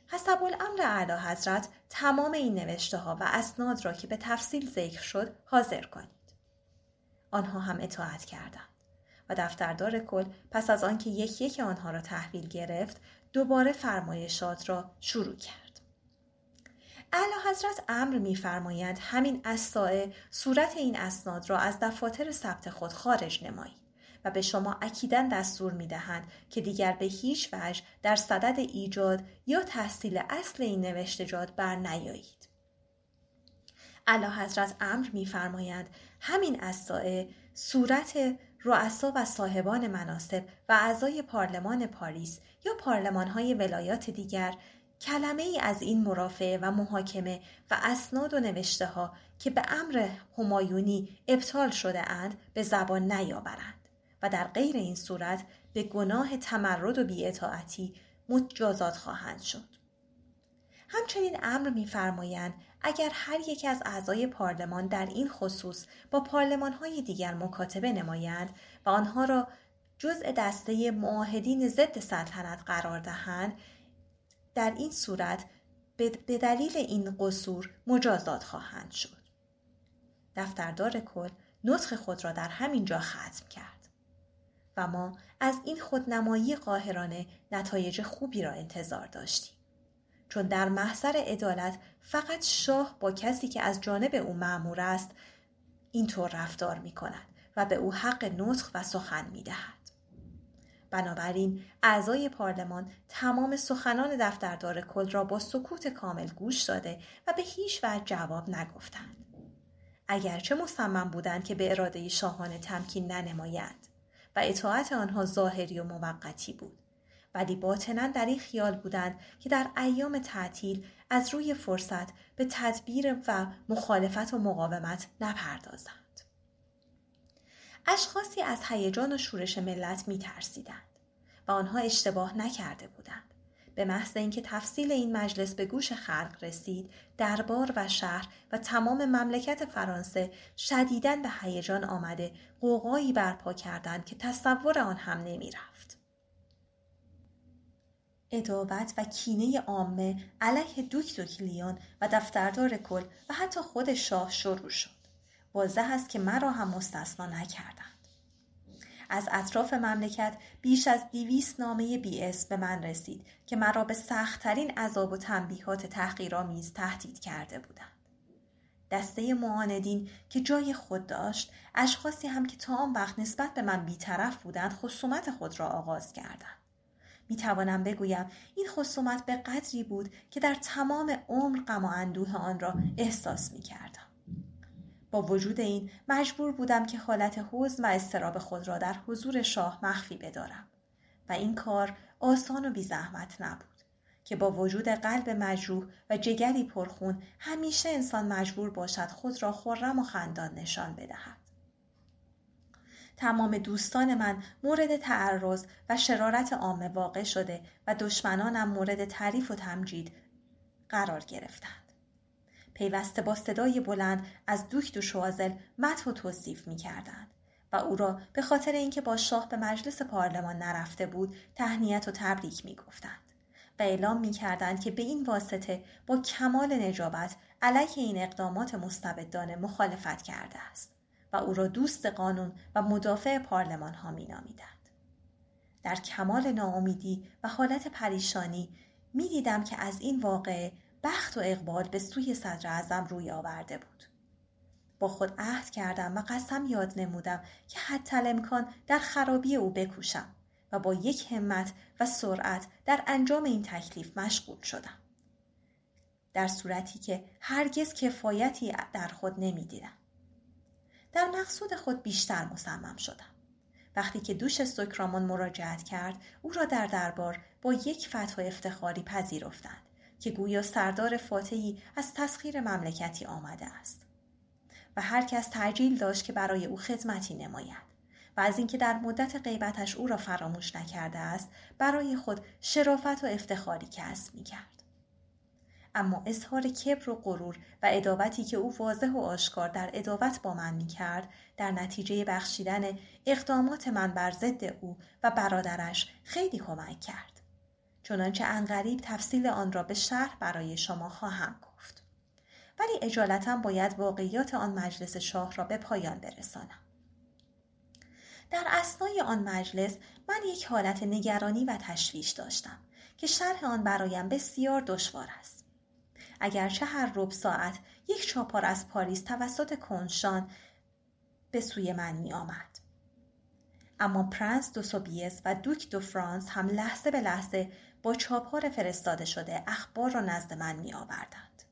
حسب الامر اعلی حضرت تمام این نوشته ها و اسناد را که به تفصیل ذکر شد حاضر کنید آنها هم اطاعت کردند و دفتردار کل پس از آنکه یک یک آنها را تحویل گرفت دوباره فرمایشات را شروع کرد اعلی حضرت امر میفرمایند همین اسائه صورت این اسناد را از دفاتر ثبت خود خارج نمایید و به شما اکیدا دستور می که دیگر به هیچ وجه در صدد ایجاد یا تحصیل اصل این نوشتجات بر نیایید. اعلی حضرت امر میفرمایند همین اسائه صورت رؤسا و صاحبان مناسب و اعضای پارلمان پاریس یا های ولایات دیگر کلمه ای از این مرافعه و محاکمه و اسناد و نوشته ها که به امر همایونی ابطال شده اند به زبان نیاورند و در غیر این صورت به گناه تمرد و بیاطاعتی مجازات خواهند شد. همچنین امر میفرمایند اگر هر یک از اعضای پارلمان در این خصوص با های دیگر مکاتبه نمایند و آنها را جزء دسته معاهدین ضد سلطنت قرار دهند در این صورت به دلیل این قصور مجازات خواهند شد. دفتردار کل نطخ خود را در همین جا ختم کرد و ما از این خودنمایی قاهرانه نتایج خوبی را انتظار داشتیم. چون در محضر عدالت فقط شاه با کسی که از جانب او معمور است اینطور رفتار می کند و به او حق نطخ و سخن می دهد. بنابراین اعضای پارلمان تمام سخنان دفتردار کل را با سکوت کامل گوش داده و به هیچ وجه جواب نگفتند. اگرچه مصمم بودند که به اراده شاهانه تمکین ننمایند و اطاعت آنها ظاهری و موقتی بود. ولی باطنا در این خیال بودند که در ایام تعطیل از روی فرصت به تدبیر و مخالفت و مقاومت نپردازند. اشخاصی از هیجان و شورش ملت میترسیدند و آنها اشتباه نکرده بودند به محض اینکه تفصیل این مجلس به گوش خلق رسید دربار و شهر و تمام مملکت فرانسه شدیداً به هیجان آمده قوقایی برپا کردند که تصور آن هم رفت. ادابت و کینه عامه علیه دوک دوکلیان و دفتردار کل و حتی خود شاه شروع شد واضح است که مرا هم مستثنا نکردند از اطراف مملکت بیش از دیویست نامه بی اس به من رسید که مرا به سختترین عذاب و تنبیهات تحقیرآمیز تهدید کرده بودند دسته معاندین که جای خود داشت اشخاصی هم که تا آن وقت نسبت به من بیطرف بودند خصومت خود را آغاز کردند می توانم بگویم این خصومت به قدری بود که در تمام عمر غم و اندوه آن را احساس می با وجود این مجبور بودم که حالت حزن و استراب خود را در حضور شاه مخفی بدارم و این کار آسان و بی زحمت نبود که با وجود قلب مجروح و جگری پرخون همیشه انسان مجبور باشد خود را خرم و خندان نشان بدهد تمام دوستان من مورد تعرض و شرارت عامه واقع شده و دشمنانم مورد تعریف و تمجید قرار گرفتند پیوسته با صدای بلند از دوکت و شوازل مدح و توصیف می کردند. و او را به خاطر اینکه با شاه به مجلس پارلمان نرفته بود تهنیت و تبریک می گفتند. و اعلام می که به این واسطه با کمال نجابت علیه این اقدامات مستبدانه مخالفت کرده است و او را دوست قانون و مدافع پارلمان ها می نامیدند. در کمال ناامیدی و حالت پریشانی می دیدم که از این واقعه بخت و اقبال به سوی صدر اعظم روی آورده بود با خود عهد کردم و قسم یاد نمودم که حتی امکان در خرابی او بکوشم و با یک همت و سرعت در انجام این تکلیف مشغول شدم در صورتی که هرگز کفایتی در خود نمیدیدم در مقصود خود بیشتر مصمم شدم وقتی که دوش سکرامون مراجعت کرد او را در دربار با یک فتح افتخاری پذیرفتند که گویا سردار فاتحی از تسخیر مملکتی آمده است و هر کس ترجیل داشت که برای او خدمتی نماید و از اینکه در مدت غیبتش او را فراموش نکرده است برای خود شرافت و افتخاری کسب کرد. اما اظهار کبر و غرور و اداوتی که او واضح و آشکار در ادابت با من کرد در نتیجه بخشیدن اقدامات من بر ضد او و برادرش خیلی کمک کرد چنانچه انقریب تفصیل آن را به شهر برای شما خواهم گفت ولی اجالتا باید واقعیات آن مجلس شاه را به پایان برسانم در اسنای آن مجلس من یک حالت نگرانی و تشویش داشتم که شرح آن برایم بسیار دشوار است اگرچه هر رب ساعت یک چاپار از پاریس توسط کنشان به سوی من می آمد. اما پرنس دو سوبیس و دوک دو فرانس هم لحظه به لحظه با چاپار فرستاده شده اخبار را نزد من می آوردند.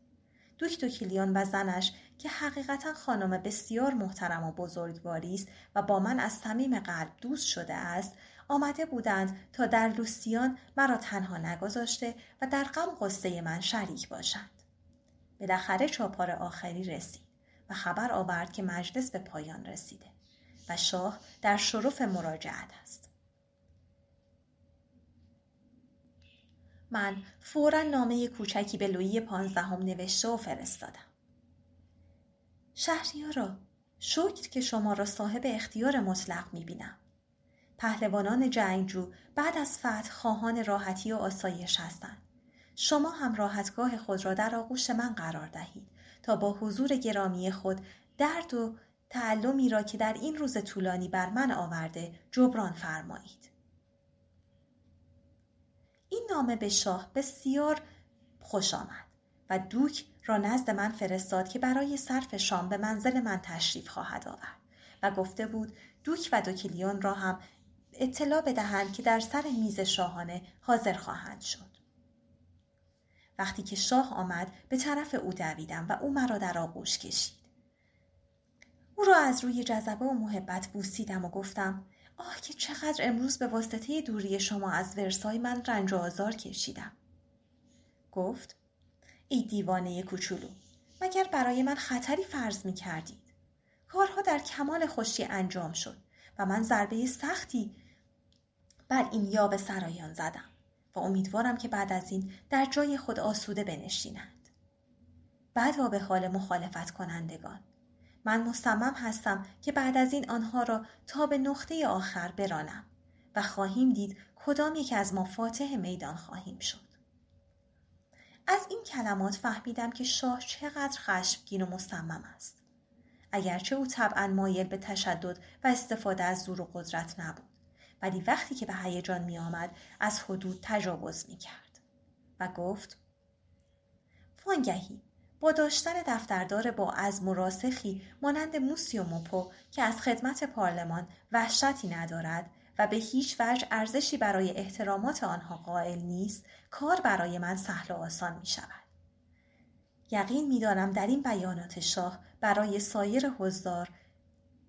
دکتر کیلیان و زنش که حقیقتا خانم بسیار محترم و بزرگواری است و با من از صمیم قلب دوست شده است آمده بودند تا در لوسیان مرا تنها نگذاشته و در غم قصه من شریک باشند بالاخره چاپار آخری رسید و خبر آورد که مجلس به پایان رسیده و شاه در شرف مراجعت است من فورا نامه کوچکی به لویی پانزدهم نوشته و فرستادم شهریارا شکر که شما را صاحب اختیار مطلق میبینم پهلوانان جنگجو بعد از فتح خواهان راحتی و آسایش هستند شما هم راحتگاه خود را در آغوش من قرار دهید تا با حضور گرامی خود درد و تعلمی را که در این روز طولانی بر من آورده جبران فرمایید این نامه به شاه بسیار خوش آمد و دوک را نزد من فرستاد که برای صرف شام به منزل من تشریف خواهد آورد و گفته بود دوک و دوکیلیون را هم اطلاع بدهند که در سر میز شاهانه حاضر خواهند شد وقتی که شاه آمد به طرف او دویدم و او مرا در آغوش کشید او را از روی جذبه و محبت بوسیدم و گفتم آه که چقدر امروز به واسطه دوری شما از ورسای من رنج و آزار کشیدم گفت ای دیوانه کوچولو مگر برای من خطری فرض می کردید کارها در کمال خوشی انجام شد و من ضربه سختی بر این یاب سرایان زدم و امیدوارم که بعد از این در جای خود آسوده بنشینند و به حال مخالفت کنندگان من مصمم هستم که بعد از این آنها را تا به نقطه آخر برانم و خواهیم دید کدام یک از ما فاتح میدان خواهیم شد. از این کلمات فهمیدم که شاه چقدر خشمگین و مصمم است. اگرچه او طبعا مایل به تشدد و استفاده از زور و قدرت نبود ولی وقتی که به هیجان می آمد از حدود تجاوز می کرد و گفت وانگهی با داشتن دفتردار با از مراسخی مانند موسی و موپو که از خدمت پارلمان وحشتی ندارد و به هیچ وجه ارزشی برای احترامات آنها قائل نیست کار برای من سهل و آسان می شود. یقین می دانم در این بیانات شاه برای سایر حضار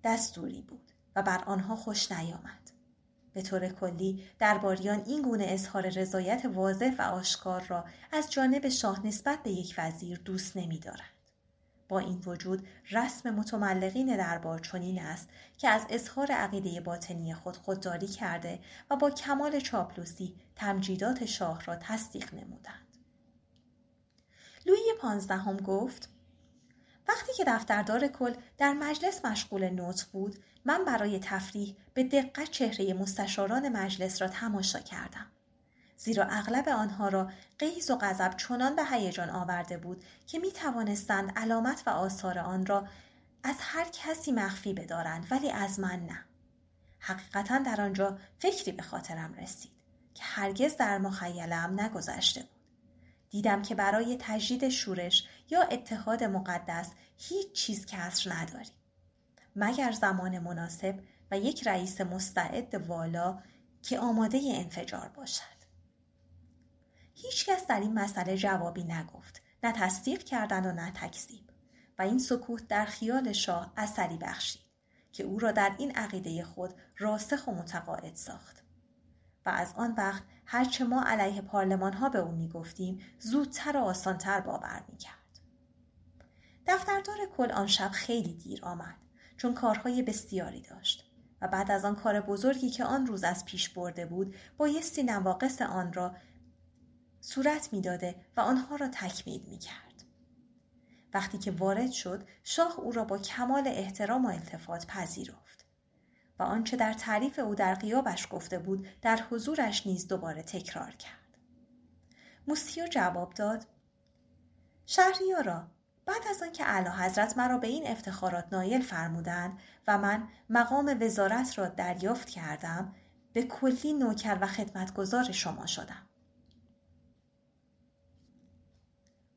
دستوری بود و بر آنها خوش نیامد. به طور کلی درباریان این گونه اظهار رضایت واضح و آشکار را از جانب شاه نسبت به یک وزیر دوست دارند. با این وجود رسم متملقین دربار چنین است که از اظهار عقیده باطنی خود خودداری کرده و با کمال چاپلوسی تمجیدات شاه را تصدیق نمودند لوی پانزدهم گفت وقتی که دفتردار کل در مجلس مشغول نوت بود من برای تفریح به دقت چهره مستشاران مجلس را تماشا کردم زیرا اغلب آنها را قیز و غضب چنان به هیجان آورده بود که می توانستند علامت و آثار آن را از هر کسی مخفی بدارند ولی از من نه حقیقتا در آنجا فکری به خاطرم رسید که هرگز در مخیلم نگذشته بود دیدم که برای تجدید شورش یا اتحاد مقدس هیچ چیز کسر نداریم مگر زمان مناسب و یک رئیس مستعد والا که آماده انفجار باشد هیچکس در این مسئله جوابی نگفت نه تصدیق کردند و نه تکذیب و این سکوت در خیال شاه اثری بخشید که او را در این عقیده خود راسخ و متقاعد ساخت و از آن وقت هرچه ما علیه پارلمان ها به او می گفتیم زودتر و آسانتر باور می کرد. دفتردار کل آن شب خیلی دیر آمد چون کارهای بسیاری داشت و بعد از آن کار بزرگی که آن روز از پیش برده بود بایستی نواقص آن را صورت میداده و آنها را تکمیل کرد. وقتی که وارد شد شاه او را با کمال احترام و التفات پذیرفت و آنچه در تعریف او در قیابش گفته بود در حضورش نیز دوباره تکرار کرد موسیو جواب داد شهریارا بعد از آنکه اعلی حضرت مرا به این افتخارات نایل فرمودند و من مقام وزارت را دریافت کردم به کلی نوکر و خدمتگزار شما شدم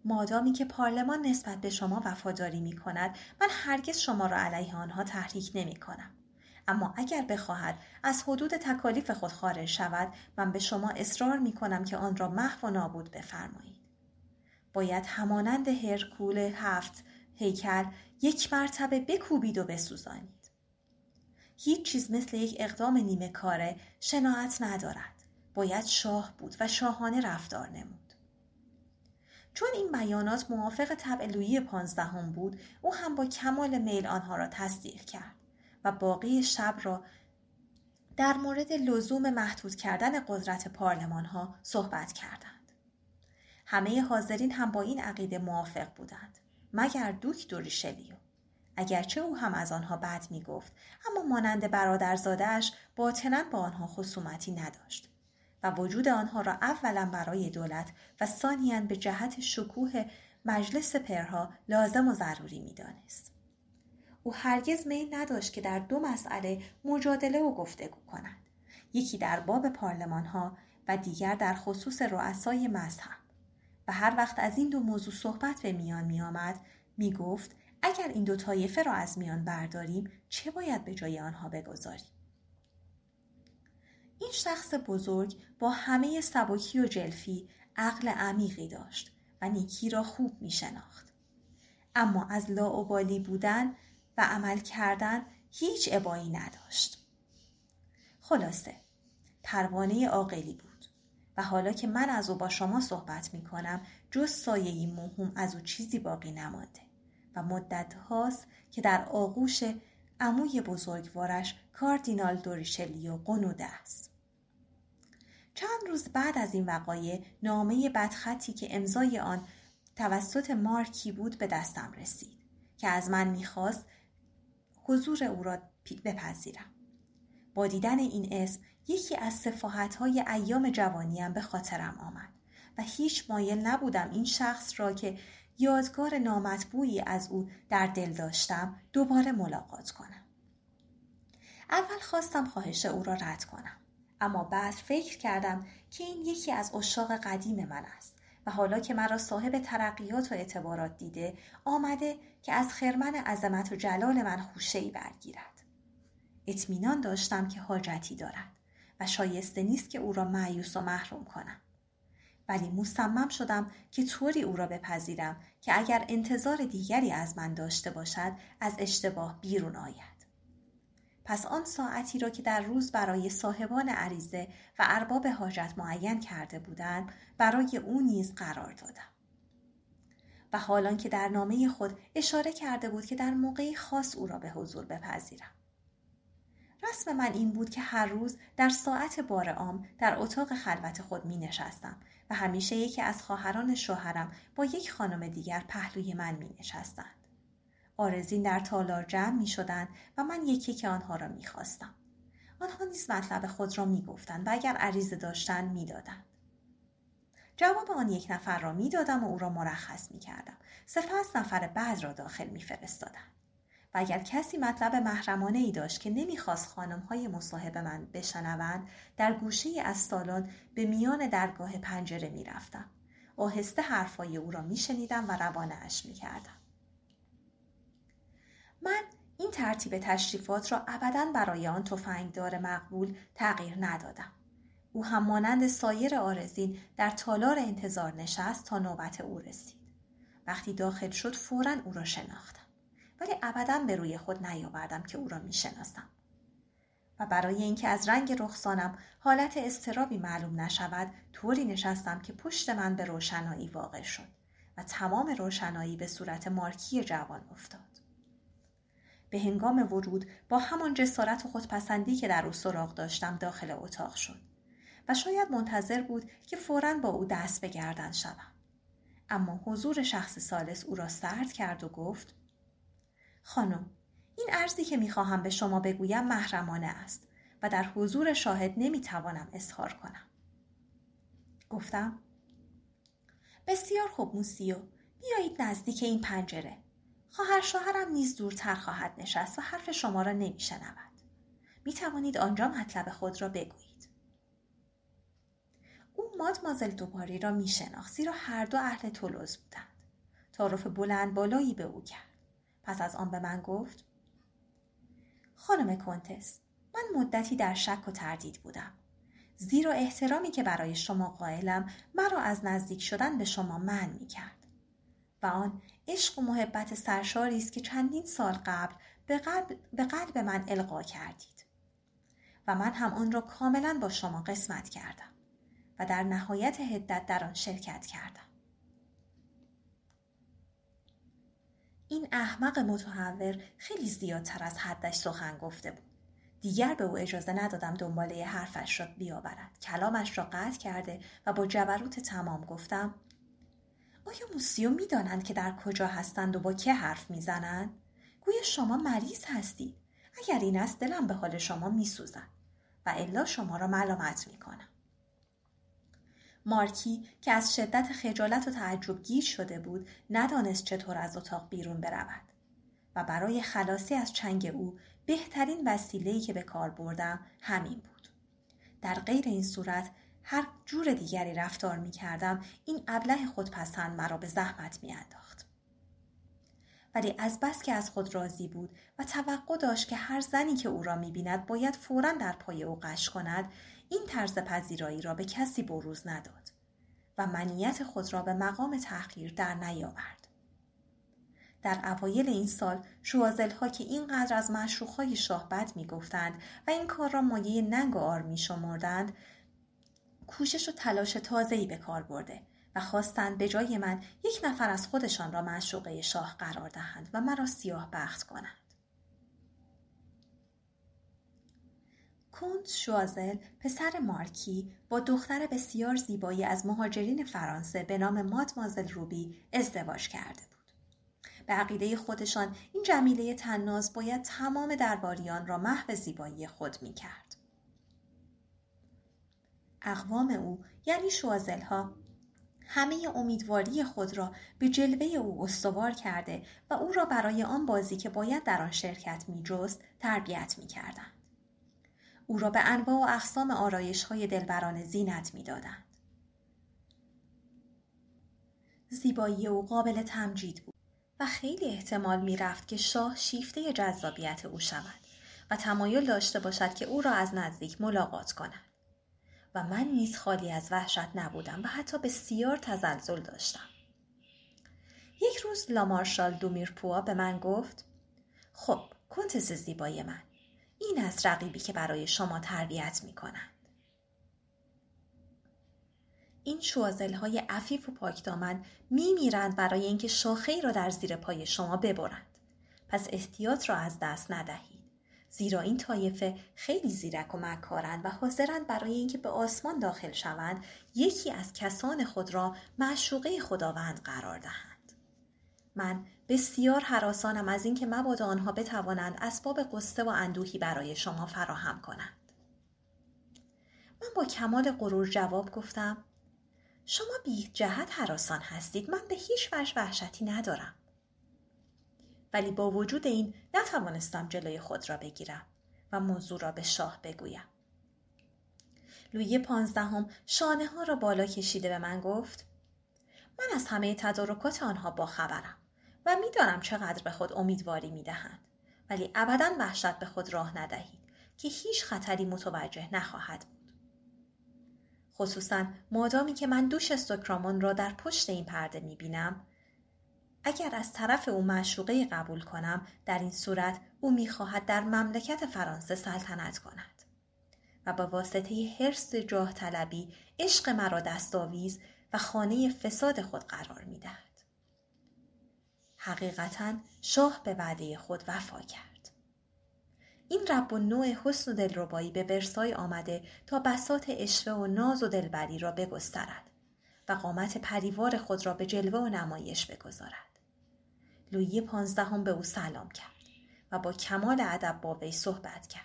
مادامی که پارلمان نسبت به شما وفاداری می کند من هرگز شما را علیه آنها تحریک نمی کنم. اما اگر بخواهد از حدود تکالیف خود خارج شود من به شما اصرار می کنم که آن را محو و نابود بفرمایید. باید همانند هرکول هفت هیکل یک مرتبه بکوبید و بسوزانید هیچ چیز مثل یک اقدام نیمه کاره شناعت ندارد باید شاه بود و شاهانه رفتار نمود چون این بیانات موافق طبع لویی پانزدهم بود او هم با کمال میل آنها را تصدیق کرد و باقی شب را در مورد لزوم محدود کردن قدرت پارلمان ها صحبت کردند همه حاضرین هم با این عقیده موافق بودند مگر دکتر شلیو اگرچه او هم از آنها بد میگفت اما مانند برادرزادهاش باطنا با آنها خصومتی نداشت و وجود آنها را اولا برای دولت و ثانیا به جهت شکوه مجلس پرها لازم و ضروری میدانست او هرگز میل نداشت که در دو مسئله مجادله و گفتگو کند یکی در باب پارلمان ها و دیگر در خصوص رؤسای مذهب و هر وقت از این دو موضوع صحبت به میان می آمد می گفت اگر این دو طایفه را از میان برداریم چه باید به جای آنها بگذاریم؟ این شخص بزرگ با همه سبکی و جلفی عقل عمیقی داشت و نیکی را خوب می شناخت. اما از لاعبالی بودن و عمل کردن هیچ عبایی نداشت. خلاصه پروانه عاقلی بود. و حالا که من از او با شما صحبت می کنم جز سایه مهم از او چیزی باقی نمانده و مدت هاست که در آغوش عموی بزرگوارش کاردینال دوریشلیو قنوده است. چند روز بعد از این وقایع نامه بدخطی که امضای آن توسط مارکی بود به دستم رسید که از من میخواست حضور او را بپذیرم با دیدن این اسم یکی از های ایام جوانیم به خاطرم آمد و هیچ مایل نبودم این شخص را که یادگار نامطبوعی از او در دل داشتم دوباره ملاقات کنم. اول خواستم خواهش او را رد کنم. اما بعد فکر کردم که این یکی از اشاق قدیم من است و حالا که مرا صاحب ترقیات و اعتبارات دیده آمده که از خرمن عظمت و جلال من خوشه ای برگیرد. اطمینان داشتم که حاجتی دارد. و شایسته نیست که او را معیوس و محروم کنم. ولی مصمم شدم که طوری او را بپذیرم که اگر انتظار دیگری از من داشته باشد از اشتباه بیرون آید. پس آن ساعتی را که در روز برای صاحبان عریضه و ارباب حاجت معین کرده بودند برای او نیز قرار دادم. و حالان که در نامه خود اشاره کرده بود که در موقعی خاص او را به حضور بپذیرم. رسم من این بود که هر روز در ساعت بار عام در اتاق خلوت خود می نشستم و همیشه یکی از خواهران شوهرم با یک خانم دیگر پهلوی من می نشستند. آرزین در تالار جمع می شدند و من یکی که آنها را می خواستم. آنها نیز مطلب خود را می گفتند و اگر عریضه داشتند می دادن. جواب آن یک نفر را می دادم و او را مرخص می کردم. سپس نفر بعد را داخل می فرستادم. اگر کسی مطلب محرمانه ای داشت که نمیخواست خانم های مصاحب من بشنوند در گوشه از سالن به میان درگاه پنجره میرفتم. آهسته حرفای او را میشنیدم و روانه اش میکردم. من این ترتیب تشریفات را ابدا برای آن تفنگدار مقبول تغییر ندادم. او هم مانند سایر آرزین در تالار انتظار نشست تا نوبت او رسید. وقتی داخل شد فورا او را شناختم. ولی ابدا به روی خود نیاوردم که او را میشناسم و برای اینکه از رنگ رخسانم حالت استرابی معلوم نشود طوری نشستم که پشت من به روشنایی واقع شد و تمام روشنایی به صورت مارکی جوان افتاد به هنگام ورود با همان جسارت و خودپسندی که در او سراغ داشتم داخل اتاق شد و شاید منتظر بود که فورا با او دست به گردن شوم اما حضور شخص سالس او را سرد کرد و گفت خانم این عرضی که میخواهم به شما بگویم محرمانه است و در حضور شاهد نمیتوانم اظهار کنم گفتم بسیار خوب موسیو بیایید نزدیک این پنجره خواهر شوهرم نیز دورتر خواهد نشست و حرف شما را نمیشنود میتوانید آنجا مطلب خود را بگویید او مازل دوباری را میشناخت زیرا هر دو اهل تولوز بودند تعارف بلند بالایی به او کرد پس از آن به من گفت خانم کنتس من مدتی در شک و تردید بودم زیرا احترامی که برای شما قائلم مرا از نزدیک شدن به شما من می کرد و آن عشق و محبت سرشاری است که چندین سال قبل به قلب, به قلب من القا کردید و من هم آن را کاملا با شما قسمت کردم و در نهایت هدت در آن شرکت کردم این احمق متحور خیلی زیادتر از حدش سخن گفته بود دیگر به او اجازه ندادم دنباله حرفش را بیاورد کلامش را قطع کرده و با جبروت تمام گفتم آیا موسیو دانند که در کجا هستند و با که حرف میزنند گوی شما مریض هستید اگر این است دلم به حال شما میسوزد و الا شما را ملامت میکنم مارکی که از شدت خجالت و تعجب گیر شده بود ندانست چطور از اتاق بیرون برود و برای خلاصی از چنگ او بهترین وسیله‌ای که به کار بردم همین بود در غیر این صورت هر جور دیگری رفتار می کردم این ابله خودپسند مرا به زحمت می انداخت. ولی از بس که از خود راضی بود و توقع داشت که هر زنی که او را می بیند باید فورا در پای او قش کند این طرز پذیرایی را به کسی بروز نداد و منیت خود را به مقام تحقیر در نیاورد. در اوایل این سال شوازل ها که اینقدر از های شاه بد می گفتند و این کار را مایه ننگ و آر می شمردند کوشش و تلاش تازه‌ای به کار برده و خواستند به جای من یک نفر از خودشان را معشوقه شاه قرار دهند و مرا سیاه بخت کنند. کونت شوازل پسر مارکی با دختر بسیار زیبایی از مهاجرین فرانسه به نام مازل روبی ازدواج کرده بود. به عقیده خودشان این جمیله تناز باید تمام درباریان را محو زیبایی خود می کرد. اقوام او یعنی شوازل ها همه امیدواری خود را به جلوه او استوار کرده و او را برای آن بازی که باید در آن شرکت می جست تربیت می کردن. او را به انواع و اقسام آرایش های دلبران زینت می دادند. زیبایی او قابل تمجید بود و خیلی احتمال می رفت که شاه شیفته جذابیت او شود و تمایل داشته باشد که او را از نزدیک ملاقات کند. و من نیز خالی از وحشت نبودم و حتی بسیار تزلزل داشتم. یک روز لامارشال دومیرپوا به من گفت خب کنتس زیبایی من این از رقیبی که برای شما تربیت می کنند. این شوازل های عفیف و پاکدامن می میرند برای اینکه شاخه را در زیر پای شما ببرند. پس احتیاط را از دست ندهید. زیرا این طایفه خیلی زیرک و مکارند و حاضرند برای اینکه به آسمان داخل شوند یکی از کسان خود را معشوقه خداوند قرار دهند. من بسیار حراسانم از اینکه مبادا آنها بتوانند اسباب قصه و اندوهی برای شما فراهم کنند من با کمال غرور جواب گفتم شما بی جهت حراسان هستید من به هیچ وجه وحشتی ندارم ولی با وجود این نتوانستم جلوی خود را بگیرم و موضوع را به شاه بگویم لوی پانزدهم شانه ها را بالا کشیده به من گفت من از همه تدارکات آنها با خبرم و میدانم چقدر به خود امیدواری میدهند ولی ابدا وحشت به خود راه ندهید که هیچ خطری متوجه نخواهد بود خصوصا مادامی که من دوش استوکرامون را در پشت این پرده میبینم اگر از طرف او مشروقه قبول کنم در این صورت او میخواهد در مملکت فرانسه سلطنت کند و با واسطه حرس جاه طلبی عشق مرا دستاویز و خانه فساد خود قرار میدهد حقیقتا شاه به وعده خود وفا کرد. این رب و نوع حسن و دلربایی به برسای آمده تا بسات اشوه و ناز و دلبری را بگسترد و قامت پریوار خود را به جلوه و نمایش بگذارد. لویی پانزدهم به او سلام کرد و با کمال ادب با وی صحبت کرد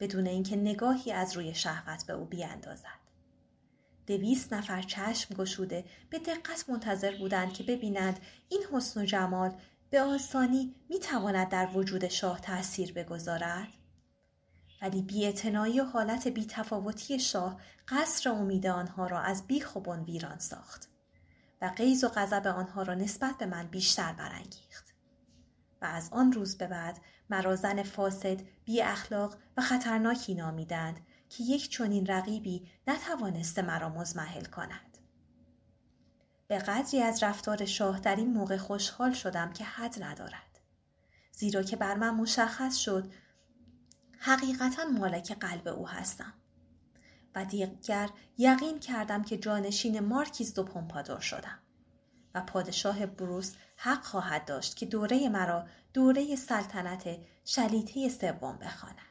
بدون اینکه نگاهی از روی شهوت به او بیاندازد. دویست نفر چشم گشوده به دقت منتظر بودند که ببینند این حسن و جمال به آسانی میتواند در وجود شاه تأثیر بگذارد ولی بیاعتنایی و حالت تفاوتی شاه قصر امید آنها را از بی و ویران ساخت و قیز و غضب آنها را نسبت به من بیشتر برانگیخت و از آن روز به بعد مرازن زن فاسد بی اخلاق و خطرناکی نامیدند که یک چنین رقیبی نتوانسته مرا مزمحل کند به قدری از رفتار شاه در این موقع خوشحال شدم که حد ندارد زیرا که بر من مشخص شد حقیقتا مالک قلب او هستم و دیگر یقین کردم که جانشین مارکیز دو پمپادور شدم و پادشاه بروس حق خواهد داشت که دوره مرا دوره سلطنت شلیته سوم بخواند